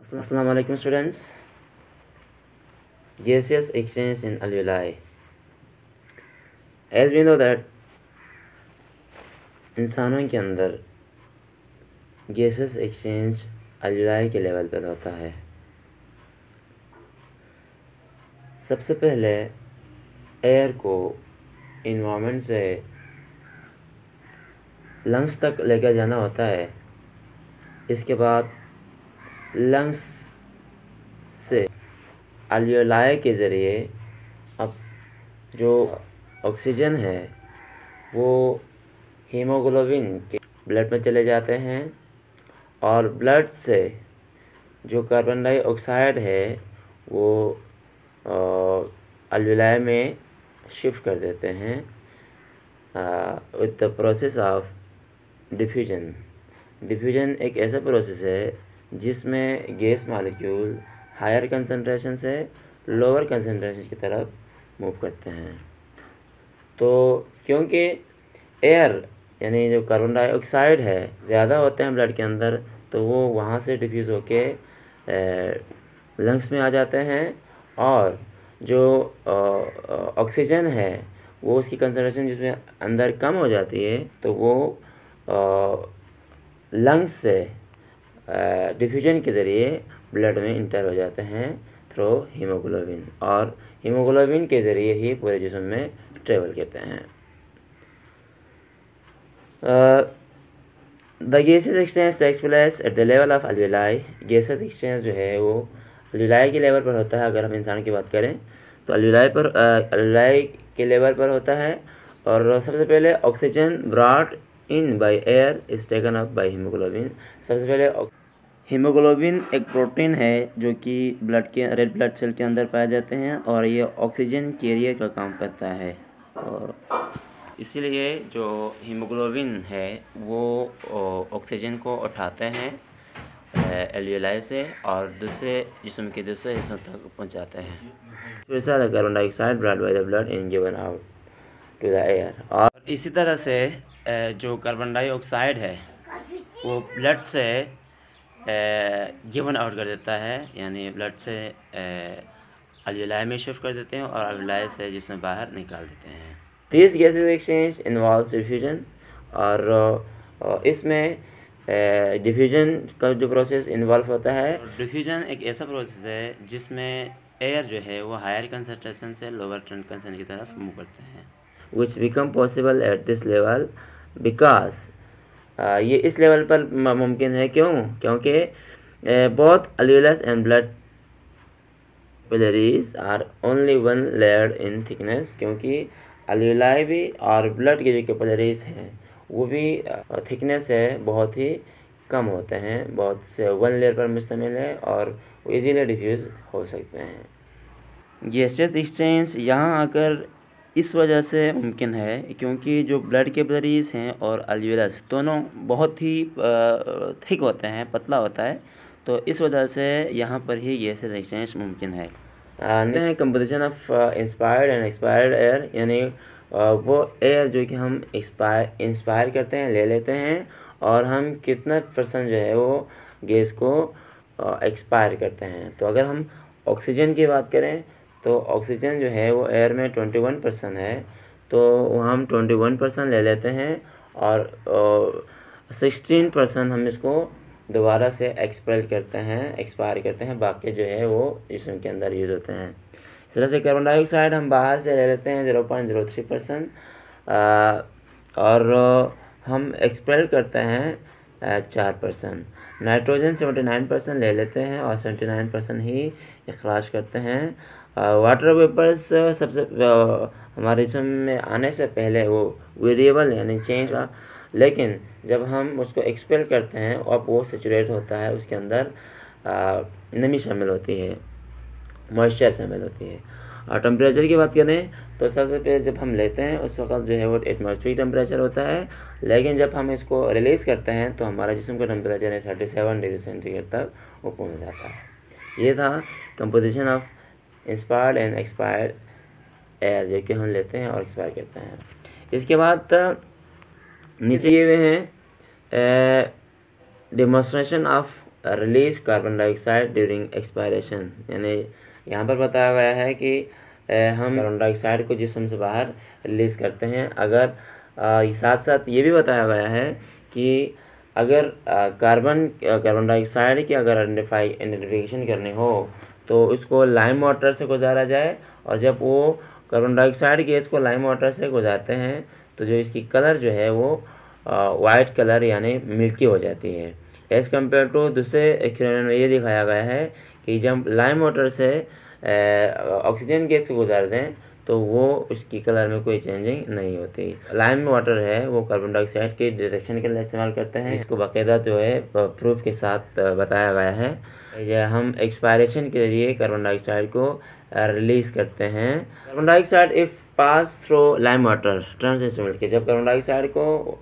Assalamualaikum students. Gaseous exchange in alveoli. As we know that इंसानों के अंदर gases exchange अलवेलाई के लेवल पर होता है सबसे पहले एयर को इन्वामेंट से लंग्स तक लेकर जाना होता है इसके बाद लंग्स से एल्वियोलाई के ज़रिए अब जो ऑक्सीजन है वो हीमोग्लोबिन के ब्लड में चले जाते हैं और ब्लड से जो कार्बन डाइऑक्साइड है वो अलविलाय में शिफ्ट कर देते हैं with the process of diffusion diffusion एक ऐसा प्रोसेस है जिसमें गैस मालिक्यूल हायर कंसनट्रेशन से लोअर कंसनट्रेशन की तरफ मूव करते हैं तो क्योंकि एयर यानी जो कार्बन डाइऑक्साइड है ज़्यादा होते हैं ब्लड के अंदर तो वो वहाँ से डिफ्यूज़ होके लंग्स में आ जाते हैं और जो ऑक्सीजन है वो उसकी कंसनट्रेशन जिसमें अंदर कम हो जाती है तो वो लंग्स से डिफ्यूजन के ज़रिए ब्लड में इंटर हो जाते हैं थ्रो हीमोग्लोबिन और हीमोग्लोबिन के ज़रिए ही पूरे जिसम में ट्रेवल करते हैं the gases exchange takes place at the level of alveoli gases exchange जो है वो अलविलाई के लेवल पर होता है अगर हम इंसान की बात करें तो अलविलाई पर अलविलाई के लेवल पर होता है और सबसे पहले oxygen brought in by air is taken up by haemoglobin सबसे पहले हीमोग्लोबिन एक प्रोटीन है जो कि ब्लड के रेड ब्लड सेल के अंदर पाए जाते हैं और ये ऑक्सीजन कैरियर का काम करता है और इसीलिए जो हीमोग्लोबिन है वो ऑक्सीजन को उठाते हैं एल्यूलाई से और दूसरे जिसम के दूसरे हिस्सों तक पहुंचाते हैं फिर carbon dioxide blood by the blood in given out to the air और इसी तरह से जो कार्बन डाइऑक्साइड है वो ब्लड से गिवन आउट कर देता है यानी ब्लड से अलविलाई में शिफ्ट कर देते हैं और अलविलाई से जिसमें बाहर निकाल देते हैं this gases exchange involve diffusion और इसमें डिफ्यूजन का जो प्रोसेस इन्वॉल्व होता है डिफ्यूजन एक ऐसा प्रोसेस है जिसमें एयर जो है वो हायर कंसनट्रेशन से लोअर कंसनट्रेशन की तरफ मूव करते हैं which become possible at this level because ये इस लेवल पर मुमकिन है क्यों क्योंकि बहुत alveolus and blood capillaries are only one layer in thickness क्योंकि अलवेलाई भी और ब्लड के जो कैपलरीज हैं वो भी थिकनेस है बहुत ही कम होते हैं बहुत से वन लेयर पर मुश्तमिल है और इजीली डिफ्यूज़ हो सकते हैं गैसियस एक्सचेंज यहाँ आकर इस वजह से मुमकिन है क्योंकि जो ब्लड कैपिलरीज़ हैं और अलवियलस दोनों बहुत ही थिक होते हैं पतला होता है तो इस वजह से यहाँ पर ही गैसेज एक्सचेंज मुमकिन है है composition of inspired and expired air यानी वो एयर जो कि हम एक्सपायर इंस्पायर करते हैं ले लेते हैं और हम कितना परसेंट जो है वो गैस को एक्सपायर करते हैं तो अगर हम ऑक्सीजन की बात करें तो ऑक्सीजन जो है वो एयर में ट्वेंटी वन परसेंट है तो हम ट्वेंटी वन परसेंट ले लेते हैं और सिक्सटीन परसेंट हम इसको दोबारा से एक्सपायर करते हैं एक्सपायर करते हैं बाकी जो है वो जिसम के अंदर यूज़ होते हैं इस तरह से कार्बन डाइऑक्साइड हम बाहर से ले लेते हैं zero point zero three percent और हम एक्सपेल करते हैं चार percent nitrogen seventy nine percent ले लेते हैं और सेवेंटी नाइन परसेंट ही इखराज करते हैं वाटर वेपर्स सबसे हमारे इसम में आने से पहले वो वेरिएबल यानी चेंज लेकिन जब हम उसको एक्सपेल करते हैं अब वो सेचुरेट होता है उसके अंदर नमी शामिल होती है मॉइस्चर शामिल होती है और टेम्परेचर की बात करें तो सबसे पहले जब हम लेते हैं उस वक्त जो है वो एटमोसफिक टेम्परेचर होता है लेकिन जब हम इसको रिलीज़ करते हैं तो हमारा जिसम का टेम्परेचर है थर्टी सेवन डिग्री सेंटीग्रेड तक वो पहुँच जाता है ये था composition of inspired and expired air जो कि हम लेते हैं और एक्सपायर करते हैं इसके बाद नीचे ये हुए हैं demonstration of release carbon dioxide during expiration यानी यहाँ पर बताया गया है कि uh, हम कार्बन डाइऑक्साइड को जिसम से बाहर रिलीज़ करते हैं अगर uh, साथ साथ ये भी बताया गया है कि अगर कार्बन कार्बन डाइऑक्साइड की अगर आइडेंटिफाई आइडेंटिफिकेशन करनी हो तो उसको लाइम वाटर से गुजारा जाए और जब वो कार्बन डाइऑक्साइड गैस को लाइम वाटर से गुजारते हैं तो जो इसकी कलर जो है वो वाइट uh, कलर यानी मिल्की हो जाती है एज़ कम्पेयर टू दूसरे एक्सपेरिमेंट में ये दिखाया गया है कि जब लाइम वाटर से ऑक्सीजन गैस को गुजार दें तो वो उसकी कलर में कोई चेंजिंग नहीं होती लाइम वाटर है वो कार्बन डाइऑक्साइड के डिटेक्शन के लिए इस्तेमाल करते हैं इसको बाकायदा जो है प्रूफ के साथ बताया गया है यह हम एक्सपायरेशन के लिए कार्बन डाइऑक्साइड को रिलीज़ करते हैं carbon dioxide if pass through lime water turns के जब कार्बन डाइऑक्साइड को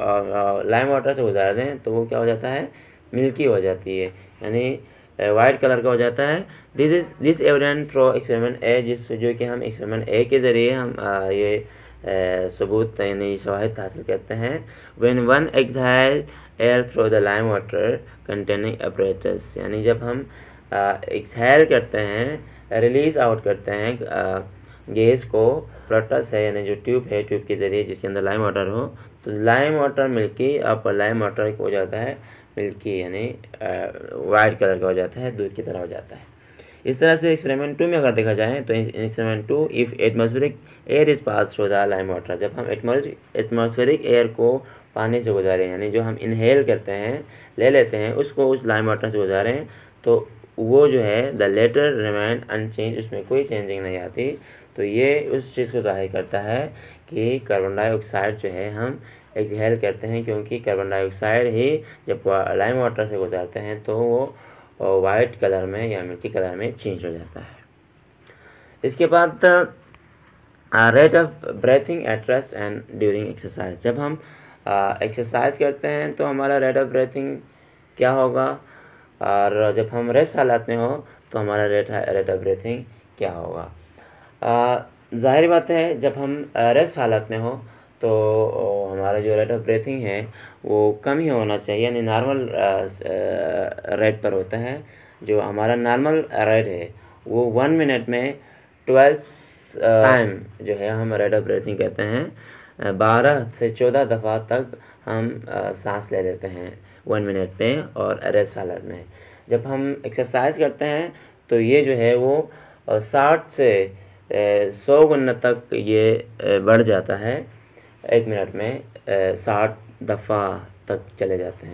लाइम वाटर से गुजार दें तो वो क्या हो जाता है मिल्की हो जाती है यानी वाइट कलर का हो जाता है this is this evident through experiment A जिस जो कि हम एक्सपेरिमेंट ए के ज़रिए हम आ, ये आ, सबूत यानी शवाहद हासिल करते हैं when one exhale air through the lime water containing apparatus यानी जब हम एक्सहेल करते हैं रिलीज़ आउट करते हैं गैस को प्रोटस है यानी जो ट्यूब है ट्यूब के ज़रिए जिसके अंदर लाइम वाटर हो तो लाइम वाटर मिलके आप लाइम वाटर हो जाता है मिल्क यानी वाइट कलर का हो जाता है दूध की तरह हो जाता है इस तरह से एक्सपेरिमेंट टू में अगर देखा जाए तो experiment two if atmospheric air is pass through the lime water जब हम एटमोसफेरिक एयर को पानी से गुजारें यानी जो हम इनहेल करते हैं ले लेते हैं उसको उस लाइम वाटर से गुजारें तो वो जो है द लेटर रिमाइंड अनचेंज उसमें कोई चेंजिंग नहीं आती तो ये उस चीज़ को जाहिर करता है कि कार्बन डाइऑक्साइड जो है हम एक्सहेल करते हैं क्योंकि कार्बन डाइऑक्साइड ही जब लाइम वाटर से गुजरते हैं तो वो वाइट कलर में या मिल्की कलर में चेंज हो जाता है इसके बाद rate of breathing at rest and during exercise जब हम एक्सरसाइज uh, करते हैं तो हमारा रेट ऑफ ब्रीथिंग क्या होगा और जब हम रेस्ट हालत में हो तो हमारा रेट रेट ऑफ ब्रीथिंग क्या होगा uh, जाहिर बात है जब हम रेस्ट हालत में हो तो हमारा जो रेट ऑफ ब्रीथिंग है वो कम ही होना चाहिए यानी नॉर्मल रेट पर होता है जो हमारा नॉर्मल रेट है वो वन मिनट में ट्वेल्व टाइम जो है हम रेट ऑफ ब्रीथिंग कहते हैं बारह से चौदह दफ़ा तक हम सांस ले लेते हैं वन मिनट में और रेस्ट हालत में जब हम एक्सरसाइज करते हैं तो ये जो है वो साठ से सौ गुना तक ये बढ़ जाता है एक मिनट में साठ दफ़ा तक चले जाते हैं